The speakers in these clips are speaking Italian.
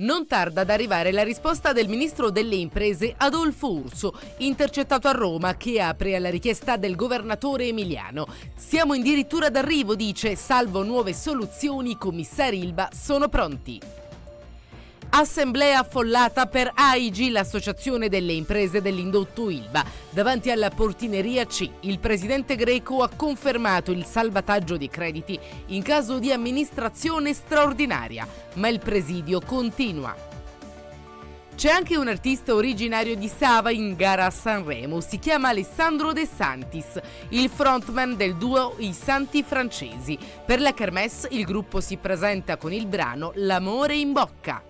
Non tarda ad arrivare la risposta del ministro delle imprese Adolfo Urso, intercettato a Roma, che apre alla richiesta del governatore Emiliano. Siamo addirittura d'arrivo, dice, salvo nuove soluzioni, commissari Ilba sono pronti. Assemblea affollata per AIG, l'associazione delle imprese dell'indotto Ilva. Davanti alla portineria C, il presidente greco ha confermato il salvataggio di crediti in caso di amministrazione straordinaria, ma il presidio continua. C'è anche un artista originario di Sava in gara a Sanremo, si chiama Alessandro De Santis, il frontman del duo I Santi Francesi. Per la Kermesse il gruppo si presenta con il brano L'amore in bocca.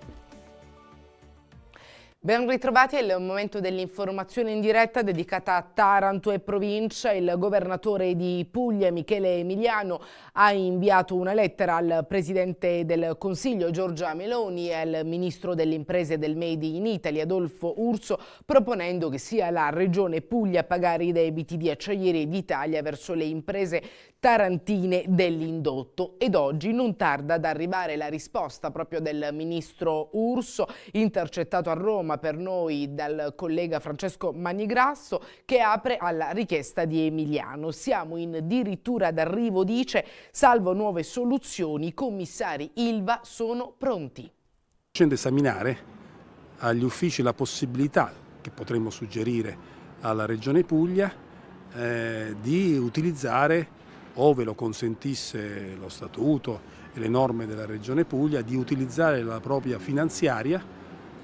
Ben ritrovati al momento dell'informazione in diretta dedicata a Taranto e provincia. Il governatore di Puglia, Michele Emiliano, ha inviato una lettera al presidente del Consiglio, Giorgia Meloni, e al ministro delle imprese del Made in Italy, Adolfo Urso, proponendo che sia la regione Puglia a pagare i debiti di Acciaieri d'Italia verso le imprese tarantine dell'indotto ed oggi non tarda ad arrivare la risposta proprio del ministro Urso intercettato a Roma per noi dal collega Francesco Manigrasso che apre alla richiesta di Emiliano. Siamo in dirittura d'arrivo dice salvo nuove soluzioni i commissari Ilva sono pronti. Scende esaminare agli uffici la possibilità che potremmo suggerire alla Regione Puglia eh, di utilizzare ove lo consentisse lo statuto e le norme della Regione Puglia, di utilizzare la propria finanziaria,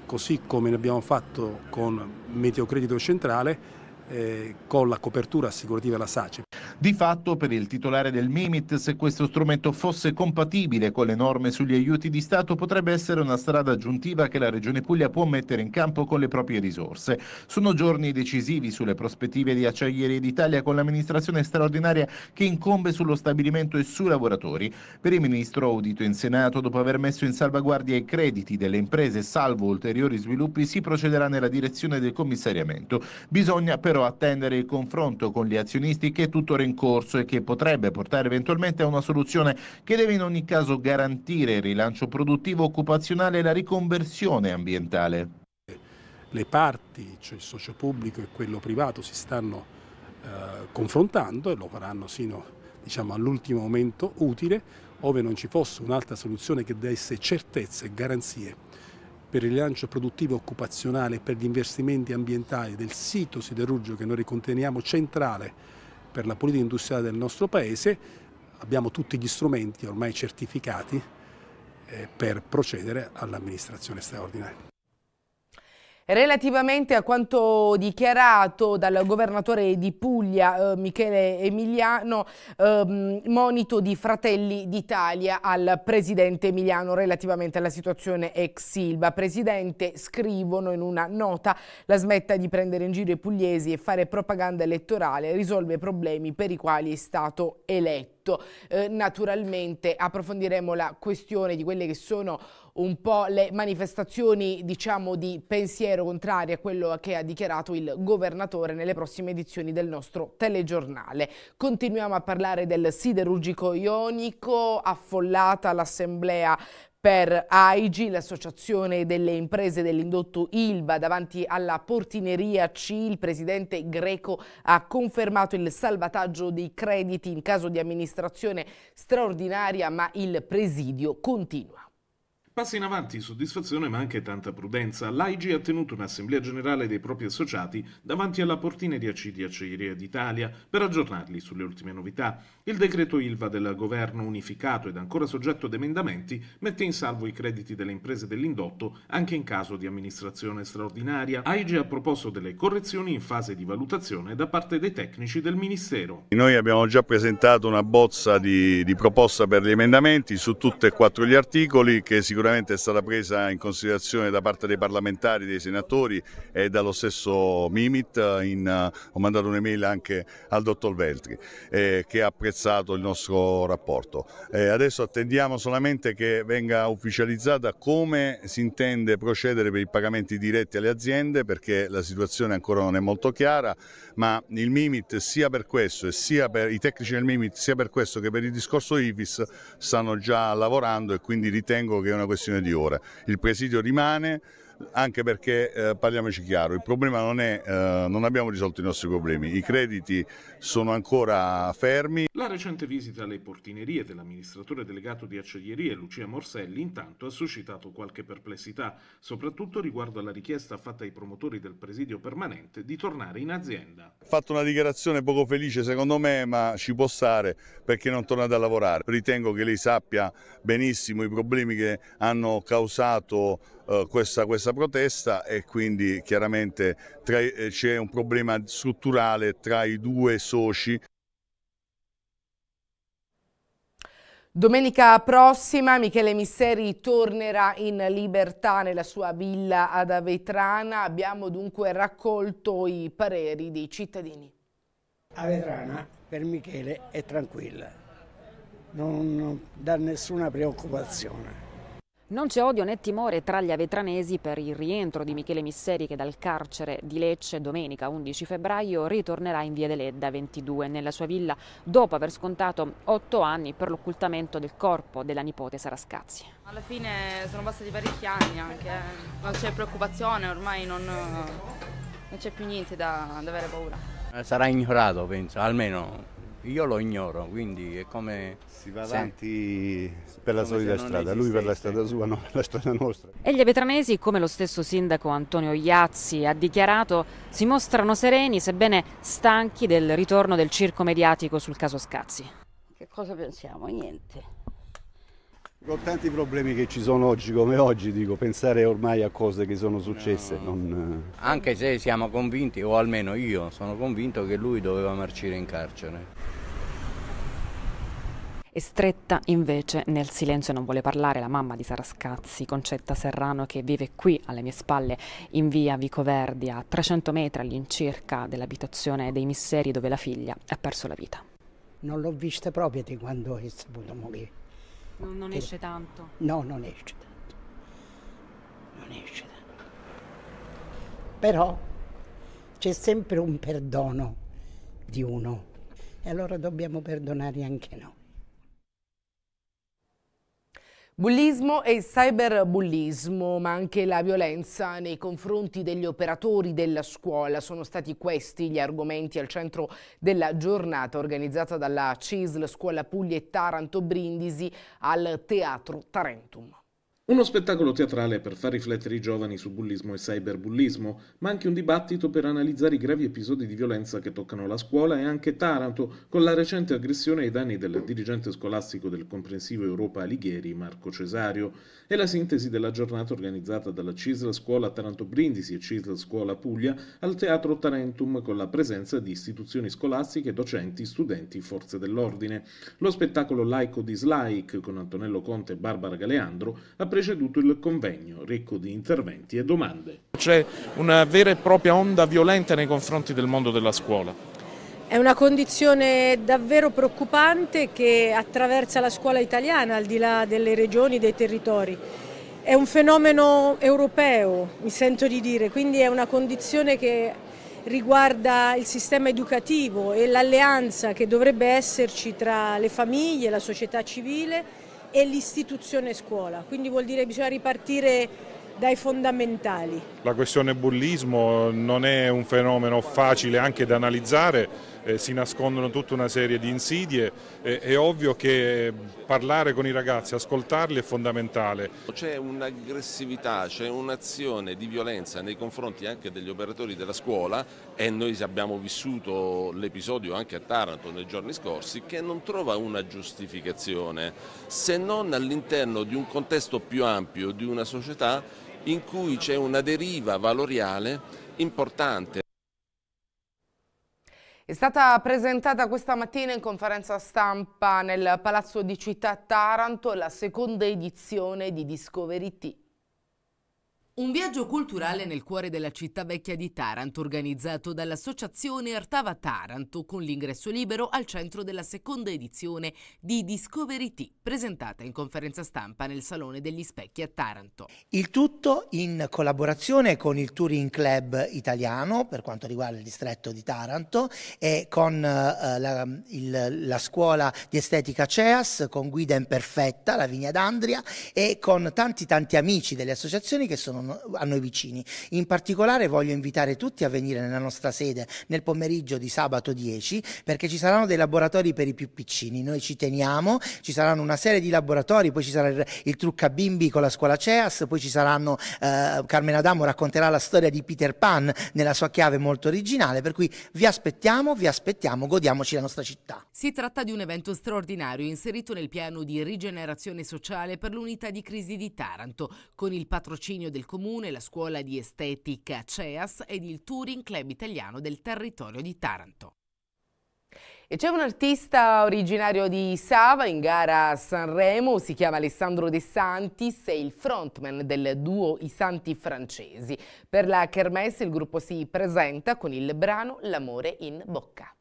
così come ne abbiamo fatto con Meteocredito Centrale, eh, con la copertura assicurativa della SACE. Di fatto per il titolare del MIMIT se questo strumento fosse compatibile con le norme sugli aiuti di Stato potrebbe essere una strada aggiuntiva che la Regione Puglia può mettere in campo con le proprie risorse. Sono giorni decisivi sulle prospettive di Acciaierie d'Italia con l'amministrazione straordinaria che incombe sullo stabilimento e sui lavoratori. Per il Ministro audito in Senato dopo aver messo in salvaguardia i crediti delle imprese salvo ulteriori sviluppi si procederà nella direzione del commissariamento. Bisogna però dovrebbero attendere il confronto con gli azionisti che è tuttora in corso e che potrebbe portare eventualmente a una soluzione che deve in ogni caso garantire il rilancio produttivo occupazionale e la riconversione ambientale. Le parti, cioè il socio pubblico e quello privato, si stanno eh, confrontando e lo faranno sino diciamo, all'ultimo momento utile, ove non ci fosse un'altra soluzione che desse certezze e garanzie per il rilancio produttivo occupazionale e per gli investimenti ambientali del sito siderurgico che noi riconteniamo centrale per la politica industriale del nostro Paese, abbiamo tutti gli strumenti ormai certificati eh, per procedere all'amministrazione straordinaria. Relativamente a quanto dichiarato dal governatore di Puglia, eh, Michele Emiliano, ehm, monito di Fratelli d'Italia al presidente Emiliano relativamente alla situazione ex Silva. Presidente, scrivono in una nota, la smetta di prendere in giro i pugliesi e fare propaganda elettorale, risolve i problemi per i quali è stato eletto tutto eh, naturalmente approfondiremo la questione di quelle che sono un po' le manifestazioni diciamo di pensiero contrarie a quello che ha dichiarato il governatore nelle prossime edizioni del nostro telegiornale. Continuiamo a parlare del siderurgico ionico, affollata l'assemblea per AIG, l'associazione delle imprese dell'indotto Ilva, davanti alla portineria C, il presidente greco ha confermato il salvataggio dei crediti in caso di amministrazione straordinaria, ma il presidio continua. Passi in avanti, soddisfazione ma anche tanta prudenza. L'AIGI ha tenuto un'assemblea generale dei propri associati davanti alla portina di Acidi Acciaieria d'Italia per aggiornarli sulle ultime novità. Il decreto ILVA del governo unificato ed ancora soggetto ad emendamenti mette in salvo i crediti delle imprese dell'indotto anche in caso di amministrazione straordinaria. AIGI ha proposto delle correzioni in fase di valutazione da parte dei tecnici del Ministero. Noi abbiamo già presentato una bozza di, di proposta per gli emendamenti su tutti e quattro gli articoli che sicuramente sicuramente è stata presa in considerazione da parte dei parlamentari, dei senatori e dallo stesso Mimit. Eh, in, eh, ho mandato un'email anche al dottor Veltri eh, che ha apprezzato il nostro rapporto. Eh, adesso attendiamo solamente che venga ufficializzata come si intende procedere per i pagamenti diretti alle aziende perché la situazione ancora non è molto chiara, ma il Mimit sia per questo e sia per i tecnici del Mimit sia per questo che per il discorso IFIS stanno già lavorando e quindi ritengo che è una questione questione di ore. Il presidio rimane anche perché eh, parliamoci chiaro, il problema non è, eh, non abbiamo risolto i nostri problemi, i crediti sono ancora fermi. La recente visita alle portinerie dell'amministratore delegato di Acciaierie Lucia Morselli intanto ha suscitato qualche perplessità, soprattutto riguardo alla richiesta fatta ai promotori del presidio permanente di tornare in azienda. Ha fatto una dichiarazione poco felice secondo me, ma ci può stare perché non tornate a lavorare. Ritengo che lei sappia benissimo i problemi che hanno causato eh, questa, questa, protesta e quindi chiaramente eh, c'è un problema strutturale tra i due soci. Domenica prossima Michele Misseri tornerà in libertà nella sua villa ad Avetrana. Abbiamo dunque raccolto i pareri dei cittadini. Avetrana per Michele è tranquilla, non dà nessuna preoccupazione. Non c'è odio né timore tra gli avetranesi per il rientro di Michele Misseri che dal carcere di Lecce domenica 11 febbraio ritornerà in via Deledda 22 nella sua villa dopo aver scontato otto anni per l'occultamento del corpo della nipote Sarascazzi. Alla fine sono passati parecchi anni anche, eh. non c'è preoccupazione, ormai non, non c'è più niente da, da avere paura. Eh, sarà ignorato penso, almeno io lo ignoro, quindi è come... Si va avanti se... per la solita strada, lui per la strada sua, non per la strada nostra. E gli avetranesi, come lo stesso sindaco Antonio Iazzi ha dichiarato, si mostrano sereni, sebbene stanchi del ritorno del circo mediatico sul caso Scazzi. Che cosa pensiamo? Niente. Con tanti problemi che ci sono oggi come oggi, dico, pensare ormai a cose che sono successe. No. Non... Anche se siamo convinti, o almeno io sono convinto, che lui doveva marcire in carcere e stretta invece nel silenzio non vuole parlare la mamma di Sara Scazzi, Concetta Serrano che vive qui alle mie spalle in via Vicoverdi a 300 metri all'incirca dell'abitazione dei Misseri dove la figlia ha perso la vita. Non l'ho vista proprio di quando è saputo morire. Non, non eh, esce tanto. No, non esce tanto. Non esce tanto. Però c'è sempre un perdono di uno e allora dobbiamo perdonare anche noi. Bullismo e cyberbullismo, ma anche la violenza nei confronti degli operatori della scuola sono stati questi gli argomenti al centro della giornata organizzata dalla CISL Scuola Puglia e Taranto Brindisi al Teatro Tarentum. Uno spettacolo teatrale per far riflettere i giovani su bullismo e cyberbullismo, ma anche un dibattito per analizzare i gravi episodi di violenza che toccano la scuola e anche Taranto, con la recente aggressione ai danni del dirigente scolastico del comprensivo Europa Alighieri, Marco Cesario. E la sintesi della giornata organizzata dalla CISL Scuola Taranto Brindisi e CISL Scuola Puglia al Teatro Tarentum con la presenza di istituzioni scolastiche, docenti, studenti, forze dell'ordine. Lo spettacolo laico-dislike con Antonello Conte e Barbara Galeandro ha preceduto il convegno, ricco di interventi e domande. C'è una vera e propria onda violenta nei confronti del mondo della scuola. È una condizione davvero preoccupante che attraversa la scuola italiana, al di là delle regioni, dei territori. È un fenomeno europeo, mi sento di dire, quindi è una condizione che riguarda il sistema educativo e l'alleanza che dovrebbe esserci tra le famiglie, la società civile e l'istituzione scuola, quindi vuol dire che bisogna ripartire dai fondamentali. La questione bullismo non è un fenomeno facile anche da analizzare, eh, si nascondono tutta una serie di insidie, eh, è ovvio che parlare con i ragazzi, ascoltarli è fondamentale. C'è un'aggressività, c'è un'azione di violenza nei confronti anche degli operatori della scuola e noi abbiamo vissuto l'episodio anche a Taranto nei giorni scorsi che non trova una giustificazione se non all'interno di un contesto più ampio di una società in cui c'è una deriva valoriale importante. È stata presentata questa mattina in conferenza stampa nel Palazzo di Città Taranto la seconda edizione di Discovery T. Un viaggio culturale nel cuore della città vecchia di Taranto organizzato dall'associazione Artava Taranto con l'ingresso libero al centro della seconda edizione di Discovery T presentata in conferenza stampa nel Salone degli Specchi a Taranto. Il tutto in collaborazione con il Touring Club italiano per quanto riguarda il distretto di Taranto e con eh, la, il, la scuola di estetica CEAS, con Guida Imperfetta, la Vigna d'Andria e con tanti tanti amici delle associazioni che sono a noi vicini. In particolare voglio invitare tutti a venire nella nostra sede nel pomeriggio di sabato 10 perché ci saranno dei laboratori per i più piccini, noi ci teniamo, ci saranno una serie di laboratori, poi ci sarà il, il trucca bimbi con la scuola CEAS, poi ci saranno eh, Carmen Adamo racconterà la storia di Peter Pan nella sua chiave molto originale, per cui vi aspettiamo, vi aspettiamo, godiamoci la nostra città. Si tratta di un evento straordinario inserito nel piano di rigenerazione sociale per l'unità di crisi di Taranto con il patrocinio del Comune Comune, la Scuola di Estetica CEAS ed il Touring Club Italiano del territorio di Taranto. E c'è un artista originario di Sava in gara a Sanremo, si chiama Alessandro De Santis, è il frontman del duo I Santi Francesi. Per la Kermesse il gruppo si presenta con il brano L'amore in bocca.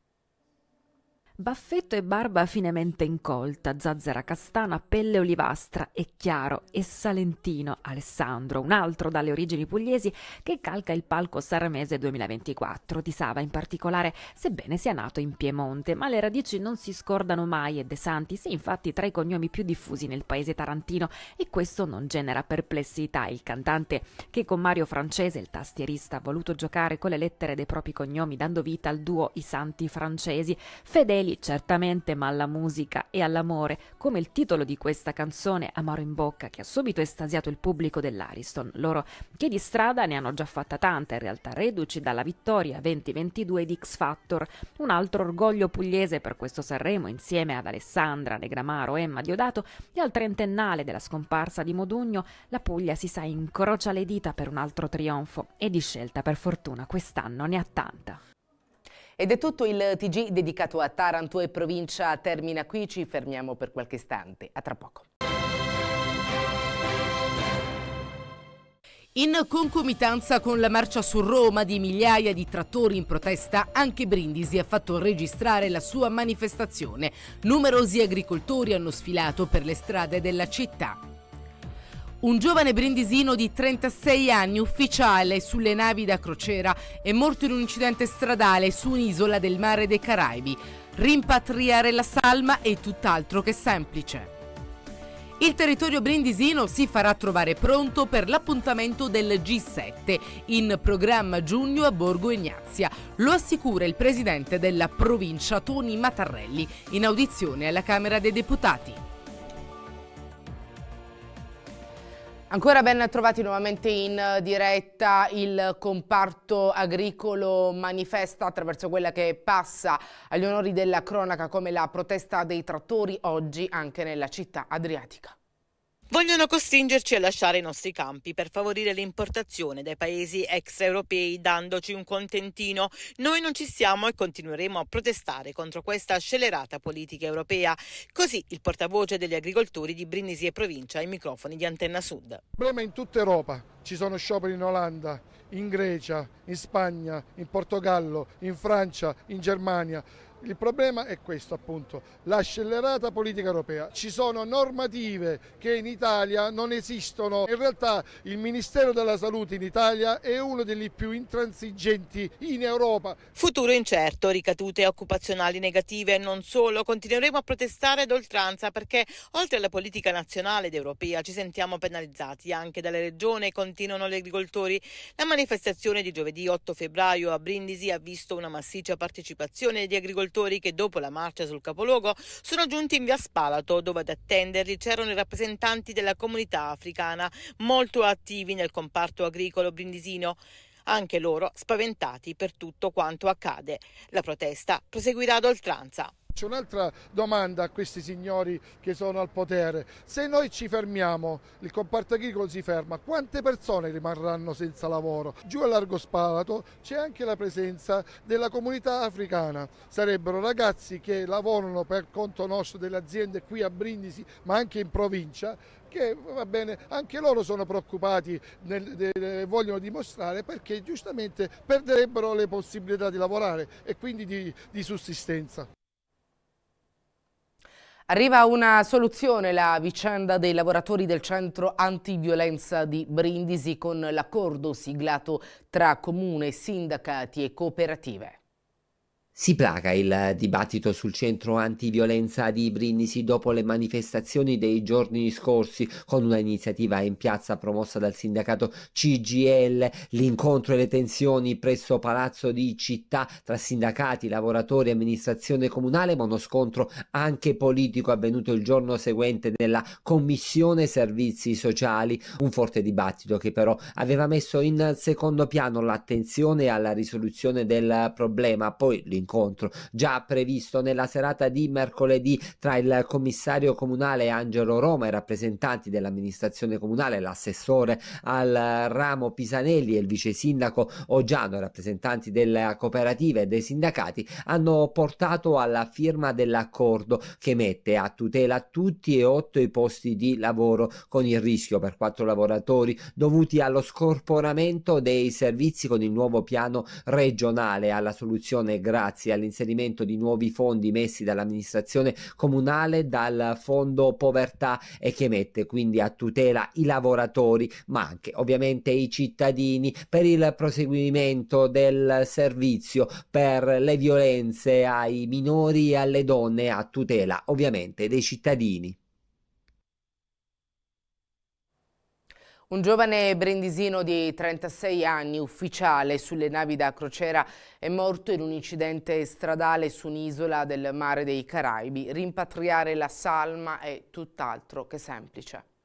Baffetto e barba finemente incolta, zazzera castana, pelle olivastra e chiaro e salentino Alessandro, un altro dalle origini pugliesi che calca il palco saramese 2024, di Sava in particolare, sebbene sia nato in Piemonte, ma le radici non si scordano mai e De Santis è infatti tra i cognomi più diffusi nel paese tarantino e questo non genera perplessità. Il cantante che con Mario Francese, il tastierista, ha voluto giocare con le lettere dei propri cognomi dando vita al duo I Santi Francesi, fedeli fedeli certamente, ma alla musica e all'amore, come il titolo di questa canzone Amaro in bocca, che ha subito estasiato il pubblico dell'Ariston, loro che di strada ne hanno già fatta tanta, in realtà reduci dalla vittoria 2022 di X Factor, un altro orgoglio pugliese per questo Sanremo insieme ad Alessandra, Negramaro, Emma Diodato e al trentennale della scomparsa di Modugno, la Puglia si sa incrocia le dita per un altro trionfo e di scelta per fortuna quest'anno ne ha tanta. Ed è tutto il TG dedicato a Taranto e provincia termina qui, ci fermiamo per qualche istante, a tra poco. In concomitanza con la marcia su Roma di migliaia di trattori in protesta, anche Brindisi ha fatto registrare la sua manifestazione. Numerosi agricoltori hanno sfilato per le strade della città. Un giovane brindisino di 36 anni, ufficiale sulle navi da crociera, è morto in un incidente stradale su un'isola del mare dei Caraibi. Rimpatriare la salma è tutt'altro che semplice. Il territorio brindisino si farà trovare pronto per l'appuntamento del G7 in programma giugno a Borgo Ignazia. Lo assicura il presidente della provincia Toni Mattarelli in audizione alla Camera dei Deputati. Ancora ben trovati nuovamente in diretta il comparto agricolo manifesta attraverso quella che passa agli onori della cronaca come la protesta dei trattori oggi anche nella città adriatica. Vogliono costringerci a lasciare i nostri campi per favorire l'importazione dai paesi extraeuropei dandoci un contentino. Noi non ci siamo e continueremo a protestare contro questa scellerata politica europea. Così il portavoce degli agricoltori di Brindisi e provincia ai microfoni di Antenna Sud. Il problema è in tutta Europa. Ci sono scioperi in Olanda, in Grecia, in Spagna, in Portogallo, in Francia, in Germania. Il problema è questo appunto, la scellerata politica europea. Ci sono normative che in Italia non esistono. In realtà il Ministero della Salute in Italia è uno degli più intransigenti in Europa. Futuro incerto, ricadute occupazionali negative e non solo. Continueremo a protestare ad oltranza perché oltre alla politica nazionale ed europea ci sentiamo penalizzati anche dalle regioni, continuano gli agricoltori. La manifestazione di giovedì 8 febbraio a Brindisi ha visto una massiccia partecipazione di agricoltori agricoltori che dopo la marcia sul capoluogo sono giunti in via Spalato dove ad attenderli c'erano i rappresentanti della comunità africana molto attivi nel comparto agricolo brindisino anche loro spaventati per tutto quanto accade. La protesta proseguirà ad oltranza. Faccio un'altra domanda a questi signori che sono al potere. Se noi ci fermiamo, il comparto agricolo si ferma, quante persone rimarranno senza lavoro? Giù a Largo Spalato c'è anche la presenza della comunità africana. Sarebbero ragazzi che lavorano per conto nostro delle aziende qui a Brindisi, ma anche in provincia, che va bene, anche loro sono preoccupati e vogliono dimostrare perché giustamente perderebbero le possibilità di lavorare e quindi di, di sussistenza. Arriva una soluzione la vicenda dei lavoratori del centro antiviolenza di Brindisi con l'accordo siglato tra comune, sindacati e cooperative. Si placa il dibattito sul centro antiviolenza di Brindisi dopo le manifestazioni dei giorni scorsi con una iniziativa in piazza promossa dal sindacato CGL, l'incontro e le tensioni presso Palazzo di Città tra sindacati, lavoratori e amministrazione comunale, ma uno scontro anche politico avvenuto il giorno seguente nella Commissione Servizi Sociali, un forte dibattito che però aveva messo in secondo piano l'attenzione alla risoluzione del problema, poi l'incontro incontro già previsto nella serata di mercoledì tra il commissario comunale Angelo Roma e rappresentanti dell'amministrazione comunale, l'assessore al ramo Pisanelli e il vice sindaco Ogiano, rappresentanti della cooperativa e dei sindacati, hanno portato alla firma dell'accordo che mette a tutela tutti e otto i posti di lavoro con il rischio per quattro lavoratori dovuti allo scorporamento dei servizi con il nuovo piano regionale alla soluzione grazie grazie all'inserimento di nuovi fondi messi dall'amministrazione comunale dal fondo povertà e che mette quindi a tutela i lavoratori ma anche ovviamente i cittadini per il proseguimento del servizio per le violenze ai minori e alle donne a tutela ovviamente dei cittadini. Un giovane brindisino di 36 anni, ufficiale sulle navi da crociera, è morto in un incidente stradale su un'isola del mare dei Caraibi. Rimpatriare la salma è tutt'altro che semplice.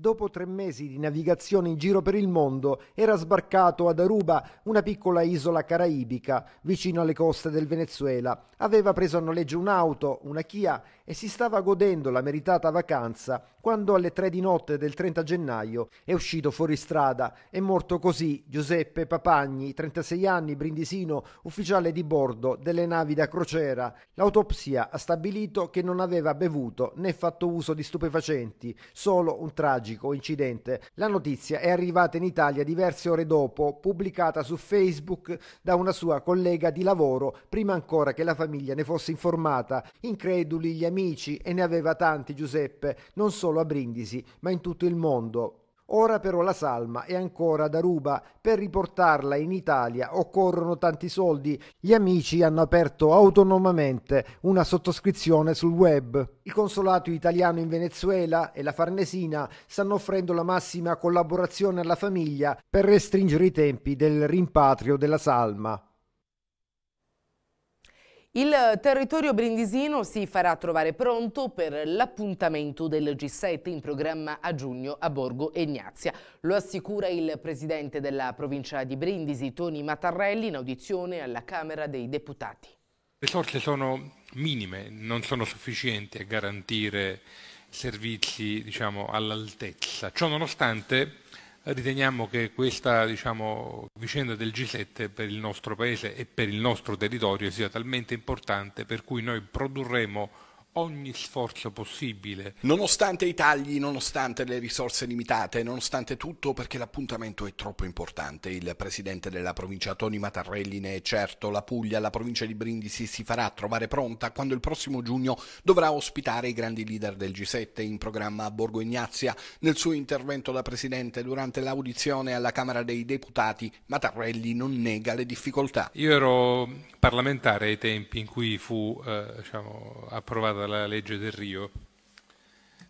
Dopo tre mesi di navigazione in giro per il mondo, era sbarcato ad Aruba, una piccola isola caraibica, vicino alle coste del Venezuela. Aveva preso a noleggio un'auto, una Kia, e si stava godendo la meritata vacanza quando alle tre di notte del 30 gennaio è uscito fuori strada. È morto così Giuseppe Papagni, 36 anni, brindisino, ufficiale di bordo delle navi da crociera. L'autopsia ha stabilito che non aveva bevuto né fatto uso di stupefacenti, solo un tragico tragico incidente. La notizia è arrivata in Italia diverse ore dopo, pubblicata su Facebook da una sua collega di lavoro, prima ancora che la famiglia ne fosse informata. Increduli gli amici, e ne aveva tanti Giuseppe, non solo a Brindisi, ma in tutto il mondo. Ora però la salma è ancora da Ruba. Per riportarla in Italia occorrono tanti soldi. Gli amici hanno aperto autonomamente una sottoscrizione sul web. Il consolato italiano in Venezuela e la Farnesina stanno offrendo la massima collaborazione alla famiglia per restringere i tempi del rimpatrio della salma. Il territorio brindisino si farà trovare pronto per l'appuntamento del G7 in programma a giugno a Borgo Egnazia. Lo assicura il presidente della provincia di Brindisi, Toni Mattarelli, in audizione alla Camera dei Deputati. Le risorse sono minime, non sono sufficienti a garantire servizi diciamo, all'altezza. Ciononostante riteniamo che questa diciamo, vicenda del G7 per il nostro Paese e per il nostro territorio sia talmente importante per cui noi produrremo ogni sforzo possibile. Nonostante i tagli, nonostante le risorse limitate, nonostante tutto perché l'appuntamento è troppo importante, il presidente della provincia Toni Matarrelli ne è certo, la Puglia, la provincia di Brindisi si farà trovare pronta quando il prossimo giugno dovrà ospitare i grandi leader del G7 in programma a Borgo Ignazia. Nel suo intervento da presidente durante l'audizione alla Camera dei Deputati, Matarrelli non nega le difficoltà. Io ero parlamentare ai tempi in cui fu eh, diciamo, approvata la legge del Rio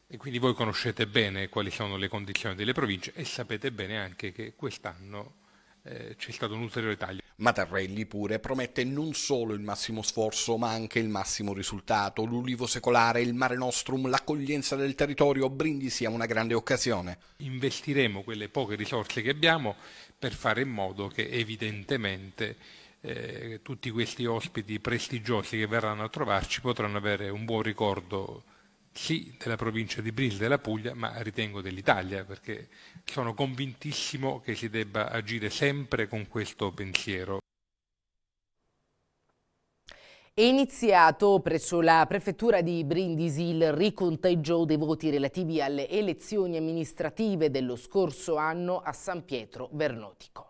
e quindi voi conoscete bene quali sono le condizioni delle province e sapete bene anche che quest'anno eh, c'è stato un ulteriore taglio. Matarelli pure promette non solo il massimo sforzo ma anche il massimo risultato. L'ulivo secolare, il mare nostrum, l'accoglienza del territorio a Brindisi è una grande occasione. Investiremo quelle poche risorse che abbiamo per fare in modo che evidentemente eh, tutti questi ospiti prestigiosi che verranno a trovarci potranno avere un buon ricordo sì della provincia di Brindisi della Puglia, ma ritengo dell'Italia, perché sono convintissimo che si debba agire sempre con questo pensiero. È iniziato presso la prefettura di Brindisi il riconteggio dei voti relativi alle elezioni amministrative dello scorso anno a San Pietro Vernotico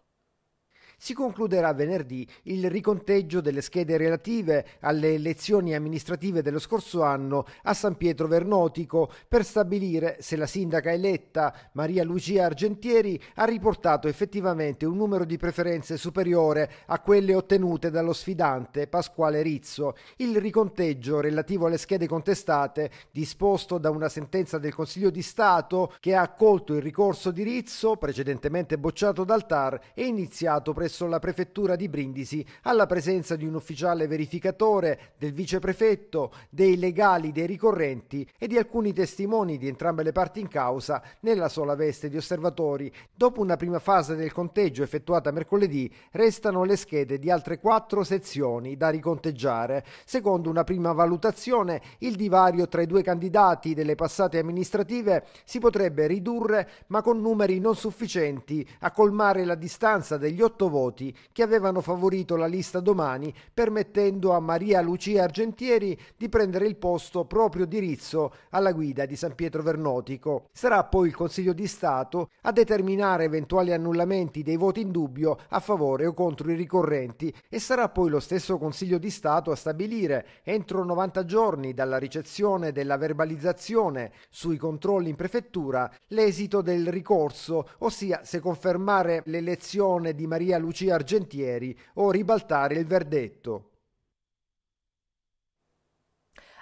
si concluderà venerdì il riconteggio delle schede relative alle elezioni amministrative dello scorso anno a San Pietro Vernotico per stabilire se la sindaca eletta Maria Lucia Argentieri ha riportato effettivamente un numero di preferenze superiore a quelle ottenute dallo sfidante Pasquale Rizzo. Il riconteggio relativo alle schede contestate, disposto da una sentenza del Consiglio di Stato che ha accolto il ricorso di Rizzo, precedentemente bocciato dal TAR, è iniziato presso presso la prefettura di Brindisi alla presenza di un ufficiale verificatore, del viceprefetto, dei legali dei ricorrenti e di alcuni testimoni di entrambe le parti in causa nella sola veste di osservatori. Dopo una prima fase del conteggio effettuata mercoledì, restano le schede di altre quattro sezioni da riconteggiare. Secondo una prima valutazione, il divario tra i due candidati delle passate amministrative si potrebbe ridurre ma con numeri non sufficienti a colmare la distanza degli otto voti voti che avevano favorito la lista domani, permettendo a Maria Lucia Argentieri di prendere il posto proprio di Rizzo alla guida di San Pietro Vernotico. Sarà poi il Consiglio di Stato a determinare eventuali annullamenti dei voti in dubbio a favore o contro i ricorrenti e sarà poi lo stesso Consiglio di Stato a stabilire, entro 90 giorni dalla ricezione della verbalizzazione sui controlli in prefettura, l'esito del ricorso, ossia se confermare l'elezione di Maria Lucia Lucia Argentieri o ribaltare il verdetto.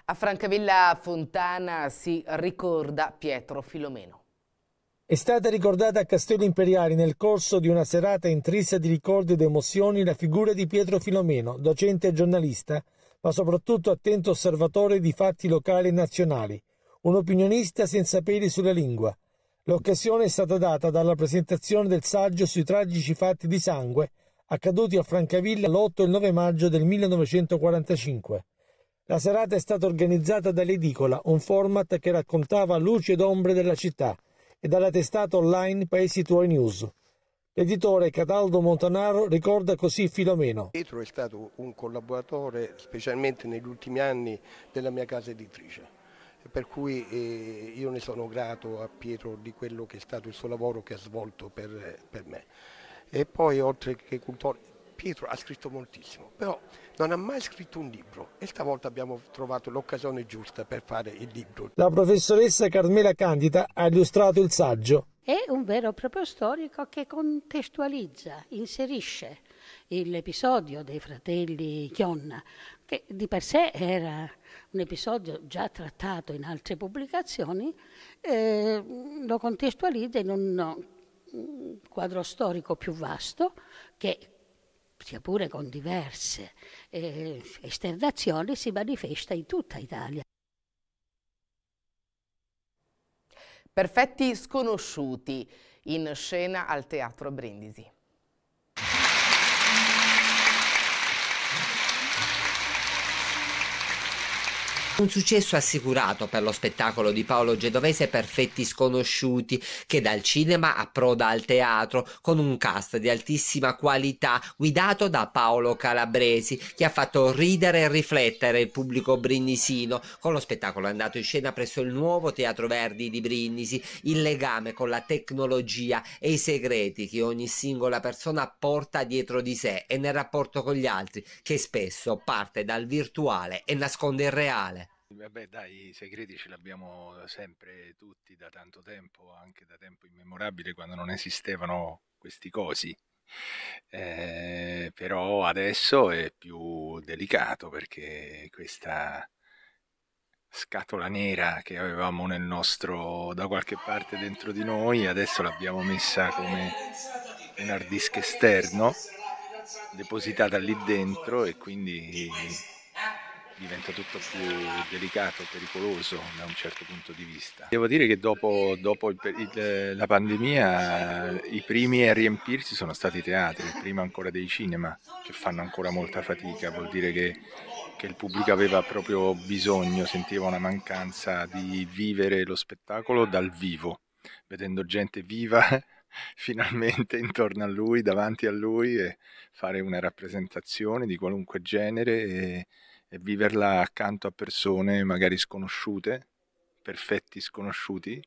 A Francavilla Fontana si ricorda Pietro Filomeno. È stata ricordata a Castello Imperiali nel corso di una serata intrisa di ricordi ed emozioni la figura di Pietro Filomeno, docente e giornalista, ma soprattutto attento osservatore di fatti locali e nazionali, un opinionista senza peli sulla lingua, L'occasione è stata data dalla presentazione del saggio sui tragici fatti di sangue accaduti a Francavilla l'8 e il 9 maggio del 1945. La serata è stata organizzata dall'Edicola, un format che raccontava luci ed ombre della città, e dalla testata online Paesi Tuoi News. L'editore Cataldo Montanaro ricorda così Filomeno. Pietro è stato un collaboratore, specialmente negli ultimi anni, della mia casa editrice per cui eh, io ne sono grato a Pietro di quello che è stato il suo lavoro che ha svolto per, per me. E poi oltre che cultore, Pietro ha scritto moltissimo, però non ha mai scritto un libro e stavolta abbiamo trovato l'occasione giusta per fare il libro. La professoressa Carmela Candida ha illustrato il saggio. È un vero e proprio storico che contestualizza, inserisce l'episodio dei fratelli Chionna che di per sé era un episodio già trattato in altre pubblicazioni, eh, lo contestualizza in un quadro storico più vasto che sia pure con diverse eh, esternazioni, si manifesta in tutta Italia. Perfetti sconosciuti in scena al Teatro Brindisi. Un successo assicurato per lo spettacolo di Paolo Genovese Perfetti Sconosciuti, che dal cinema approda al teatro con un cast di altissima qualità guidato da Paolo Calabresi, che ha fatto ridere e riflettere il pubblico brinnisino. Con lo spettacolo andato in scena presso il nuovo Teatro Verdi di Brindisi, il legame con la tecnologia e i segreti che ogni singola persona porta dietro di sé e nel rapporto con gli altri, che spesso parte dal virtuale e nasconde il reale. Vabbè eh dai, i segreti ce li abbiamo sempre tutti da tanto tempo, anche da tempo immemorabile quando non esistevano questi cosi. Eh, però adesso è più delicato perché questa scatola nera che avevamo nel nostro da qualche parte dentro di noi adesso l'abbiamo messa come un hard disk esterno depositata lì dentro e quindi diventa tutto più delicato, pericoloso da un certo punto di vista. Devo dire che dopo, dopo il, il, eh, la pandemia i primi a riempirsi sono stati i teatri, prima ancora dei cinema, che fanno ancora molta fatica, vuol dire che, che il pubblico aveva proprio bisogno, sentiva una mancanza di vivere lo spettacolo dal vivo, vedendo gente viva finalmente intorno a lui, davanti a lui e fare una rappresentazione di qualunque genere e, e viverla accanto a persone magari sconosciute, perfetti sconosciuti,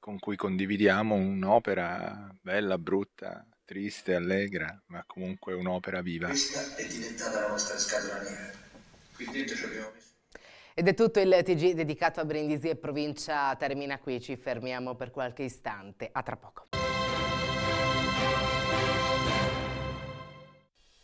con cui condividiamo un'opera bella, brutta, triste, allegra, ma comunque un'opera viva. Questa è diventata la nostra scatola nera. Qui dentro ci abbiamo Ed è tutto il TG dedicato a Brindisi e provincia termina qui, ci fermiamo per qualche istante, a tra poco.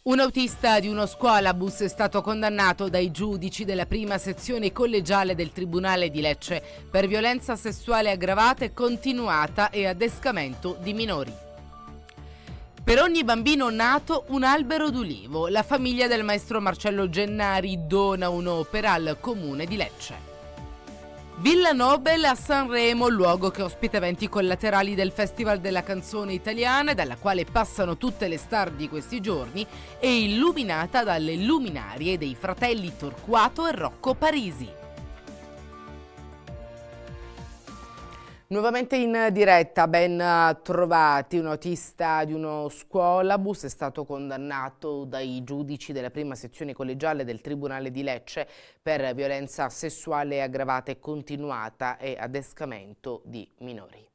Un autista di uno scuolabus è stato condannato dai giudici della prima sezione collegiale del Tribunale di Lecce per violenza sessuale aggravata e continuata e adescamento di minori. Per ogni bambino nato un albero d'ulivo, la famiglia del maestro Marcello Gennari dona un'opera al comune di Lecce. Villa Nobel a Sanremo, luogo che ospita eventi collaterali del Festival della canzone italiana, dalla quale passano tutte le star di questi giorni, è illuminata dalle luminarie dei fratelli Torquato e Rocco Parisi. Nuovamente in diretta, ben eh, trovati, un autista di uno scuolabus è stato condannato dai giudici della prima sezione collegiale del Tribunale di Lecce per violenza sessuale aggravata e continuata e adescamento di minori.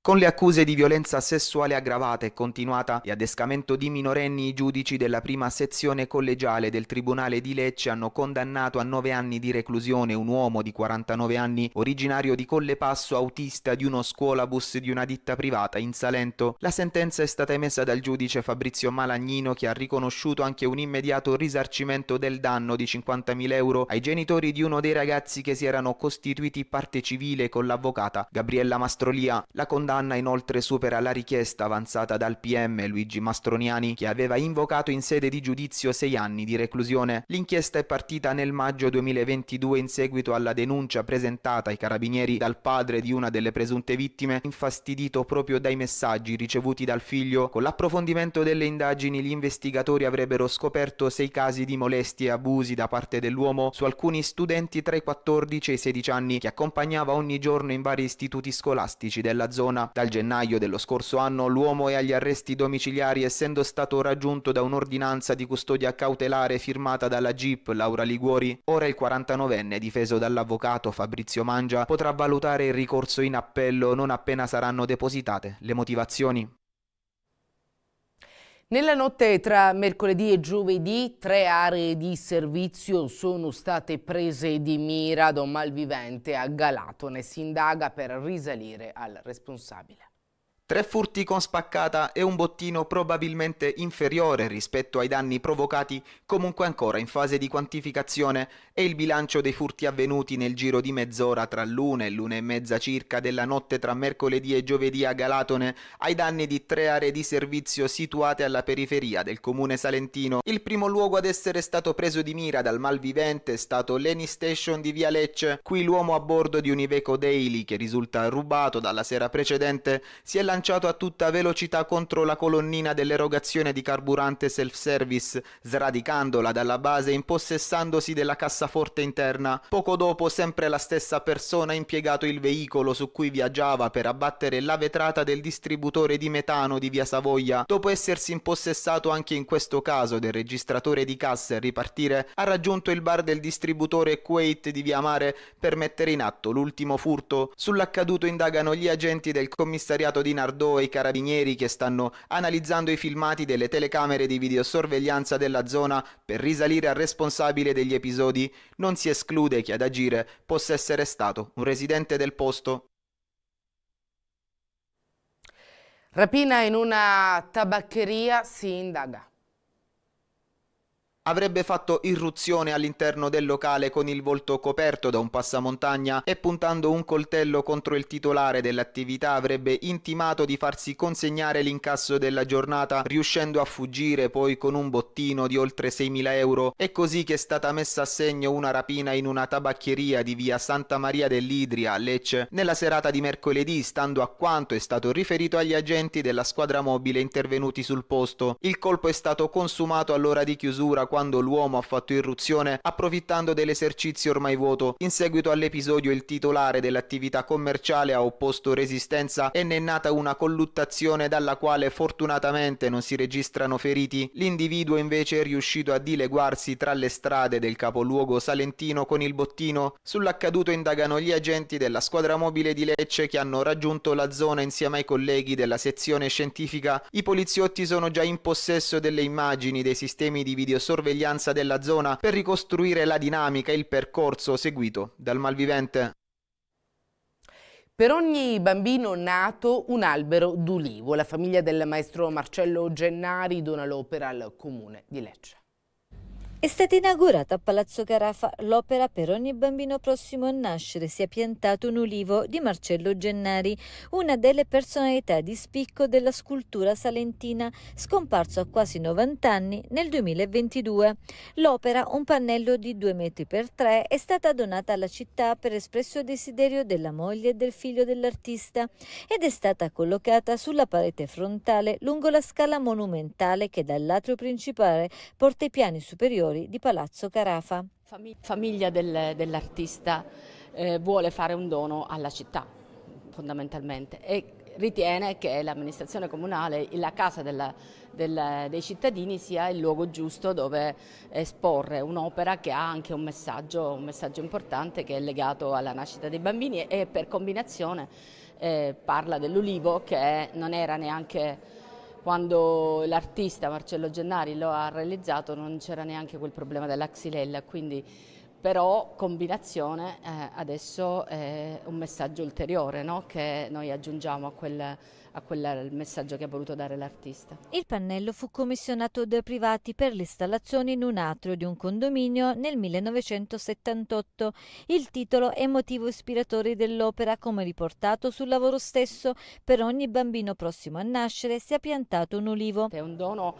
Con le accuse di violenza sessuale aggravata e continuata e adescamento di minorenni, i giudici della prima sezione collegiale del Tribunale di Lecce hanno condannato a nove anni di reclusione un uomo di 49 anni, originario di Collepasso, autista di uno scuolabus di una ditta privata in Salento. La sentenza è stata emessa dal giudice Fabrizio Malagnino, che ha riconosciuto anche un immediato risarcimento del danno di 50.000 euro ai genitori di uno dei ragazzi che si erano costituiti parte civile con l'avvocata Gabriella Mastrolia. La condanna condanna inoltre supera la richiesta avanzata dal PM Luigi Mastroniani, che aveva invocato in sede di giudizio sei anni di reclusione. L'inchiesta è partita nel maggio 2022 in seguito alla denuncia presentata ai carabinieri dal padre di una delle presunte vittime, infastidito proprio dai messaggi ricevuti dal figlio. Con l'approfondimento delle indagini gli investigatori avrebbero scoperto sei casi di molestie e abusi da parte dell'uomo su alcuni studenti tra i 14 e i 16 anni che accompagnava ogni giorno in vari istituti scolastici della zona Verona. Dal gennaio dello scorso anno l'uomo è agli arresti domiciliari essendo stato raggiunto da un'ordinanza di custodia cautelare firmata dalla GIP Laura Liguori. Ora il 49enne, difeso dall'avvocato Fabrizio Mangia, potrà valutare il ricorso in appello non appena saranno depositate le motivazioni. Nella notte tra mercoledì e giovedì tre aree di servizio sono state prese di mira da un malvivente a Galatone. Si indaga per risalire al responsabile. Tre furti con spaccata e un bottino probabilmente inferiore rispetto ai danni provocati, comunque ancora in fase di quantificazione, e il bilancio dei furti avvenuti nel giro di mezz'ora tra l'una e l'una e mezza circa della notte tra mercoledì e giovedì a Galatone, ai danni di tre aree di servizio situate alla periferia del comune salentino. Il primo luogo ad essere stato preso di mira dal malvivente è stato l'Eni Station di Via Lecce, qui l'uomo a bordo di un Iveco Daily che risulta rubato dalla sera precedente si è lanciato lanciato a tutta velocità contro la colonnina dell'erogazione di carburante self-service, sradicandola dalla base e impossessandosi della cassaforte interna. Poco dopo sempre la stessa persona ha impiegato il veicolo su cui viaggiava per abbattere la vetrata del distributore di metano di via Savoia, dopo essersi impossessato anche in questo caso del registratore di cassa e ripartire, ha raggiunto il bar del distributore Kuwait di via Mare per mettere in atto l'ultimo furto. Sull'accaduto indagano gli agenti del commissariato di Narva Cardò e i carabinieri che stanno analizzando i filmati delle telecamere di videosorveglianza della zona per risalire al responsabile degli episodi, non si esclude che ad agire possa essere stato un residente del posto. Rapina in una tabaccheria si indaga avrebbe fatto irruzione all'interno del locale con il volto coperto da un passamontagna e puntando un coltello contro il titolare dell'attività avrebbe intimato di farsi consegnare l'incasso della giornata riuscendo a fuggire poi con un bottino di oltre 6.000 euro. È così che è stata messa a segno una rapina in una tabacchieria di via Santa Maria dell'Idria, a Lecce, nella serata di mercoledì, stando a quanto è stato riferito agli agenti della squadra mobile intervenuti sul posto. Il colpo è stato consumato all'ora di chiusura quando l'uomo ha fatto irruzione approfittando dell'esercizio ormai vuoto. In seguito all'episodio il titolare dell'attività commerciale ha opposto resistenza e ne è nata una colluttazione dalla quale fortunatamente non si registrano feriti. L'individuo invece è riuscito a dileguarsi tra le strade del capoluogo salentino con il bottino. Sull'accaduto indagano gli agenti della squadra mobile di Lecce che hanno raggiunto la zona insieme ai colleghi della sezione scientifica. I poliziotti sono già in possesso delle immagini dei sistemi di videosorveglianza sorveglianza della zona per ricostruire la dinamica e il percorso seguito dal malvivente. Per ogni bambino nato un albero d'ulivo. La famiglia del maestro Marcello Gennari dona l'opera al comune di Lecce. È stata inaugurata a Palazzo Carafa l'opera Per ogni bambino prossimo a nascere si è piantato un ulivo di Marcello Gennari, una delle personalità di spicco della scultura salentina, scomparso a quasi 90 anni nel 2022. L'opera, un pannello di 2 metri per 3, è stata donata alla città per espresso desiderio della moglie e del figlio dell'artista ed è stata collocata sulla parete frontale lungo la scala monumentale che dal lato principale porta i piani superiori Maggiori di Palazzo Carafa. Famiglia del, dell'artista eh, vuole fare un dono alla città fondamentalmente e ritiene che l'amministrazione comunale, la casa della, della, dei cittadini sia il luogo giusto dove esporre un'opera che ha anche un messaggio, un messaggio, importante che è legato alla nascita dei bambini e, e per combinazione eh, parla dell'ulivo che non era neanche quando l'artista Marcello Gennari lo ha realizzato non c'era neanche quel problema della xylella, quindi però combinazione eh, adesso è un messaggio ulteriore no? che noi aggiungiamo a quel, a quel messaggio che ha voluto dare l'artista. Il pannello fu commissionato da privati per l'installazione in un atrio di un condominio nel 1978. Il titolo è motivo ispiratore dell'opera come riportato sul lavoro stesso per ogni bambino prossimo a nascere si è piantato un ulivo. È un dono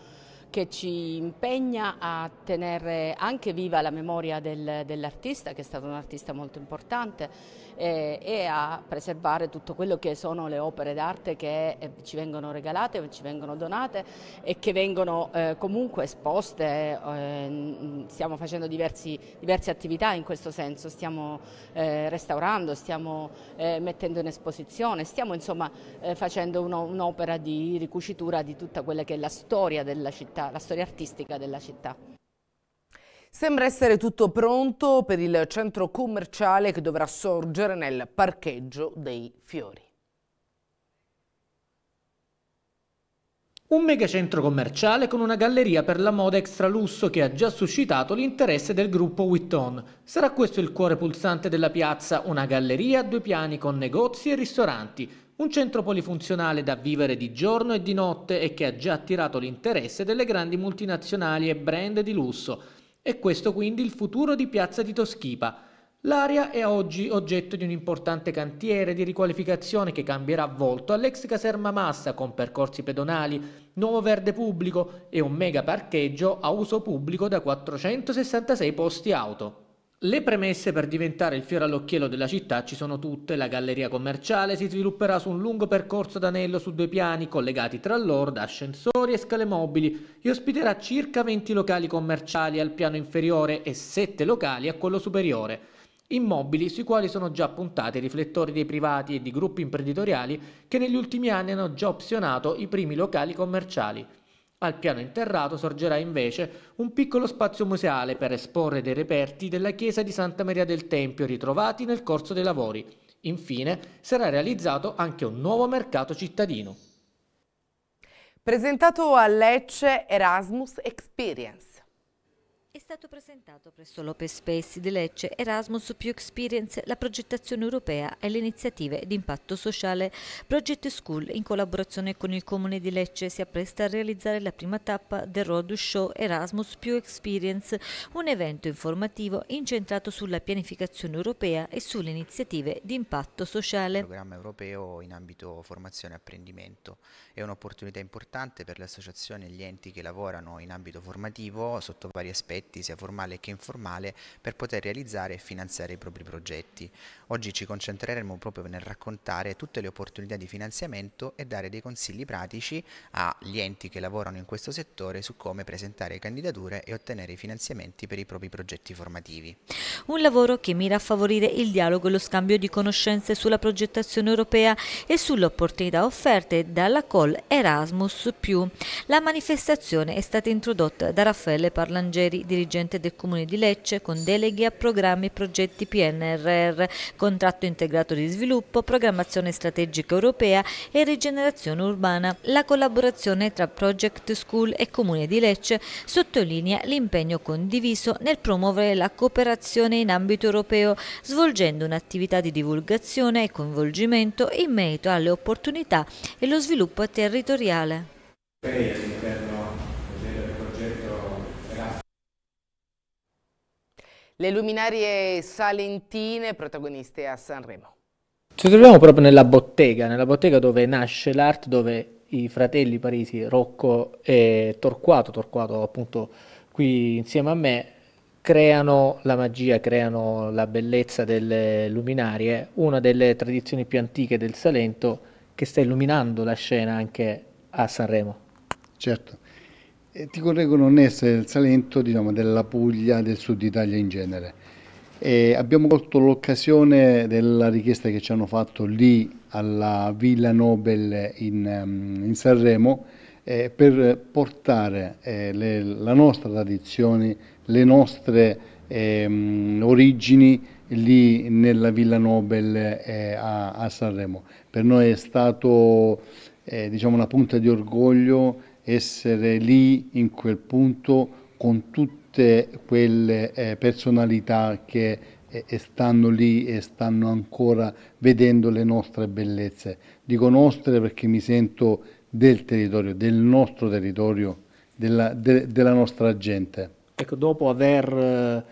che ci impegna a tenere anche viva la memoria del, dell'artista, che è stato un artista molto importante, eh, e a preservare tutto quello che sono le opere d'arte che eh, ci vengono regalate, ci vengono donate e che vengono eh, comunque esposte. Eh, stiamo facendo diversi, diverse attività in questo senso, stiamo eh, restaurando, stiamo eh, mettendo in esposizione, stiamo insomma facendo un'opera di ricucitura di tutta quella che è la storia della città città, la storia artistica della città. Sembra essere tutto pronto per il centro commerciale che dovrà sorgere nel parcheggio dei fiori. Un megacentro commerciale con una galleria per la moda extra lusso che ha già suscitato l'interesse del gruppo Witton. Sarà questo il cuore pulsante della piazza, una galleria a due piani con negozi e ristoranti. Un centro polifunzionale da vivere di giorno e di notte e che ha già attirato l'interesse delle grandi multinazionali e brand di lusso. E questo quindi il futuro di Piazza di Toschipa. L'area è oggi oggetto di un importante cantiere di riqualificazione che cambierà volto all'ex caserma Massa con percorsi pedonali, nuovo verde pubblico e un mega parcheggio a uso pubblico da 466 posti auto. Le premesse per diventare il fiore all'occhiello della città ci sono tutte, la galleria commerciale si svilupperà su un lungo percorso d'anello su due piani collegati tra loro da ascensori e scale mobili e ospiterà circa 20 locali commerciali al piano inferiore e 7 locali a quello superiore, immobili sui quali sono già puntati i riflettori dei privati e di gruppi imprenditoriali che negli ultimi anni hanno già opzionato i primi locali commerciali. Al piano interrato sorgerà invece un piccolo spazio museale per esporre dei reperti della chiesa di Santa Maria del Tempio ritrovati nel corso dei lavori. Infine sarà realizzato anche un nuovo mercato cittadino. Presentato a Lecce Erasmus Experience stato presentato presso l'Open Space di Lecce Erasmus più Experience la progettazione europea e le iniziative di impatto sociale. Project School in collaborazione con il Comune di Lecce si appresta a realizzare la prima tappa del Road Show Erasmus più Experience, un evento informativo incentrato sulla pianificazione europea e sulle iniziative di impatto sociale. Il programma europeo in ambito formazione e apprendimento è un'opportunità importante per le associazioni e gli enti che lavorano in ambito formativo sotto vari aspetti strumenti, sia formale che informale, per poter realizzare e finanziare i propri progetti. Oggi ci concentreremo proprio nel raccontare tutte le opportunità di finanziamento e dare dei consigli pratici agli enti che lavorano in questo settore su come presentare candidature e ottenere i finanziamenti per i propri progetti formativi. Un lavoro che mira a favorire il dialogo e lo scambio di conoscenze sulla progettazione europea e sulle opportunità offerte dalla COL Erasmus. La manifestazione è stata introdotta da Raffaele Parlangeri, dirigente dirigente del Comune di Lecce con deleghe a programmi e progetti PNRR, contratto integrato di sviluppo, programmazione strategica europea e rigenerazione urbana. La collaborazione tra Project School e Comune di Lecce sottolinea l'impegno condiviso nel promuovere la cooperazione in ambito europeo, svolgendo un'attività di divulgazione e coinvolgimento in merito alle opportunità e lo sviluppo territoriale. Lei le luminarie salentine protagoniste a Sanremo. Ci troviamo proprio nella bottega, nella bottega dove nasce l'art, dove i fratelli parisi Rocco e Torquato, Torquato appunto qui insieme a me, creano la magia, creano la bellezza delle luminarie, una delle tradizioni più antiche del Salento che sta illuminando la scena anche a Sanremo. Certo, e ti correggo, non essere del Salento, diciamo, della Puglia, del sud Italia in genere. E abbiamo colto l'occasione della richiesta che ci hanno fatto lì alla Villa Nobel in, mm, in Sanremo eh, per portare eh, le, la nostra tradizione, le nostre eh, origini lì nella Villa Nobel eh, a, a, Sanremo. Per noi è stato eh, diciamo una punta di orgoglio essere lì in quel punto con tutte quelle eh, personalità che eh, stanno lì e stanno ancora vedendo le nostre bellezze. Dico nostre perché mi sento del territorio, del nostro territorio, della, de, della nostra gente. Ecco, dopo aver eh,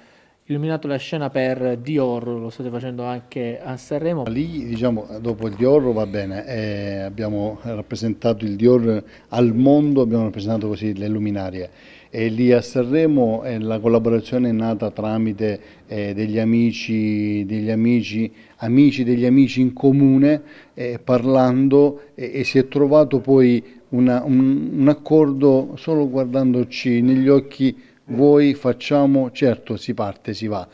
illuminato la scena per Dior, lo state facendo anche a Sanremo. Lì diciamo dopo il Dior va bene, eh, abbiamo rappresentato il Dior al mondo, abbiamo rappresentato così le luminarie e lì a Sanremo eh, la collaborazione è nata tramite eh, degli amici, degli amici, amici degli amici in comune eh, parlando e si è trovato poi una, un, un accordo solo guardandoci negli occhi vuoi, facciamo, certo si parte, si va.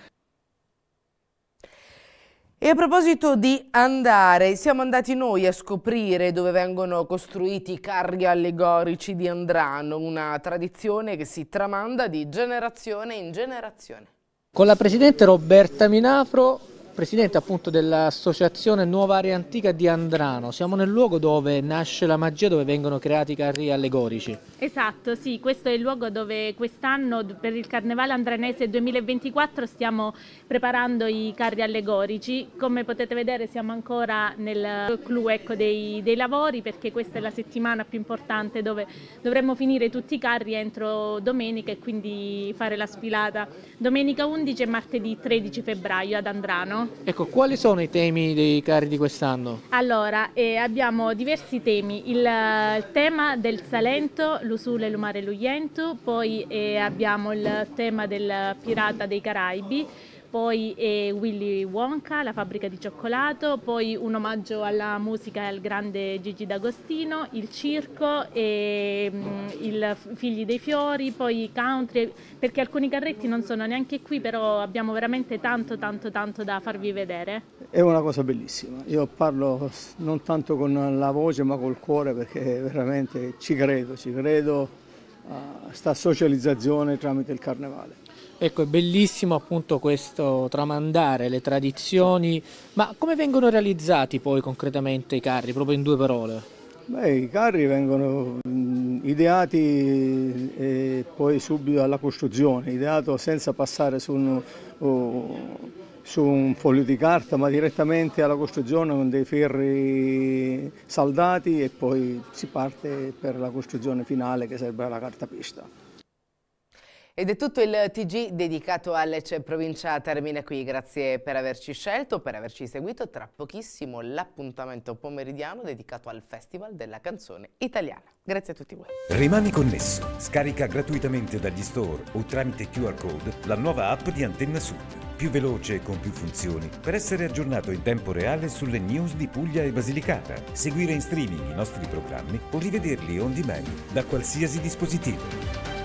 E a proposito di andare, siamo andati noi a scoprire dove vengono costruiti i carri allegorici di Andrano, una tradizione che si tramanda di generazione in generazione. Con la presidente Roberta Minafro presidente appunto dell'associazione Nuova Area Antica di Andrano. Siamo nel luogo dove nasce la magia, dove vengono creati i carri allegorici. Esatto, sì, questo è il luogo dove quest'anno per il Carnevale Andranese 2024 stiamo preparando i carri allegorici. Come potete vedere siamo ancora nel clou ecco, dei, dei, lavori perché questa è la settimana più importante dove dovremmo finire tutti i carri entro domenica e quindi fare la sfilata domenica 11 e martedì 13 febbraio ad Andrano. Ecco, quali sono i temi dei cari di quest'anno? Allora, eh, abbiamo diversi temi, il, il eh, tema del Salento, l'Usule, l'Umare e l'Uiento, poi eh, abbiamo il tema del Pirata dei Caraibi, poi eh, Willy Wonka, la fabbrica di cioccolato, poi un omaggio alla musica e al grande Gigi D'Agostino, il circo, mm, il Figli dei Fiori, poi i country, perché alcuni carretti non sono neanche qui, però abbiamo veramente tanto tanto tanto da farvi vedere. È una cosa bellissima, io parlo non tanto con la voce ma col cuore perché veramente ci credo, ci credo a questa socializzazione tramite il carnevale. Ecco, è bellissimo appunto questo tramandare le tradizioni, ma come vengono realizzati poi concretamente i carri, proprio in due parole? Beh, i carri vengono mm, ideati e eh, poi subito alla costruzione, ideato senza passare su un, su un foglio di carta, ma direttamente alla costruzione con dei ferri saldati e poi si parte per la costruzione finale che serve la pista. Ed è tutto il TG dedicato all'ECE Provincia termina qui. Grazie per averci scelto, per averci seguito. Tra pochissimo l'appuntamento pomeridiano dedicato al Festival della Canzone Italiana. Grazie a tutti voi. Rimani connesso. Scarica gratuitamente dagli store o tramite QR code la nuova app di Antenna Sud più veloce e con più funzioni per essere aggiornato in tempo reale sulle news di Puglia e Basilicata, seguire in streaming i nostri programmi o rivederli on demand da qualsiasi dispositivo.